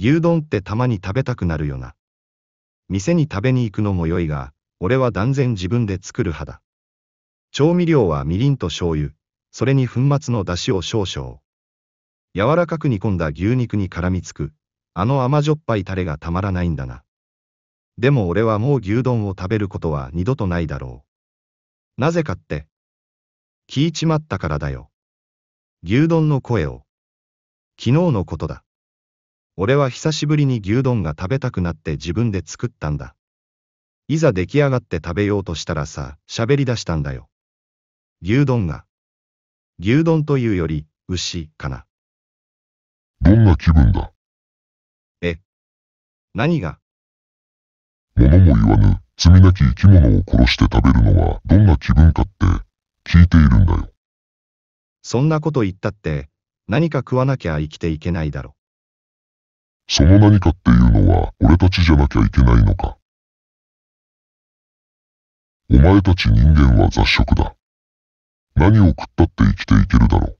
牛丼ってたまに食べたくなるよな。店に食べに行くのも良いが、俺は断然自分で作る派だ。調味料はみりんと醤油、それに粉末の出汁を少々。柔らかく煮込んだ牛肉に絡みつく、あの甘じょっぱいタレがたまらないんだな。でも俺はもう牛丼を食べることは二度とないだろう。なぜかって。聞いちまったからだよ。牛丼の声を。昨日のことだ。俺は久しぶりに牛丼が食べたくなって自分で作ったんだ。いざ出来上がって食べようとしたらさ、喋り出したんだよ。牛丼が。牛丼というより、牛、かな。どんな気分だえ何が物も言わぬ、罪なき生き物を殺して食べるのはどんな気分かって聞いているんだよ。そんなこと言ったって、何か食わなきゃ生きていけないだろ。その何かっていうのは俺たちじゃなきゃいけないのか。お前たち人間は雑食だ。何を食ったって生きていけるだろう。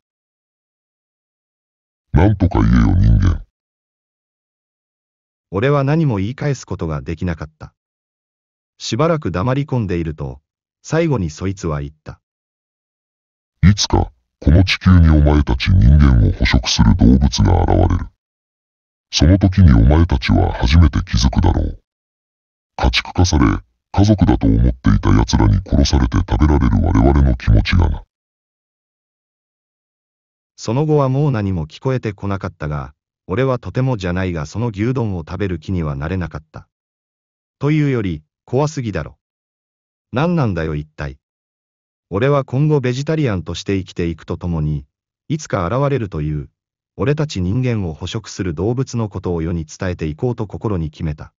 何とか言えよ人間。俺は何も言い返すことができなかった。しばらく黙り込んでいると、最後にそいつは言った。いつか、この地球にお前たち人間を捕食する動物が現れる。その時にお前たちは初めて気づくだろう。家畜化され、家族だと思っていた奴らに殺されて食べられる我々の気持ちがな。その後はもう何も聞こえてこなかったが、俺はとてもじゃないがその牛丼を食べる気にはなれなかった。というより、怖すぎだろ。何なんだよ一体。俺は今後ベジタリアンとして生きていくとともに、いつか現れるという俺たち人間を捕食する動物のことを世に伝えていこうと心に決めた。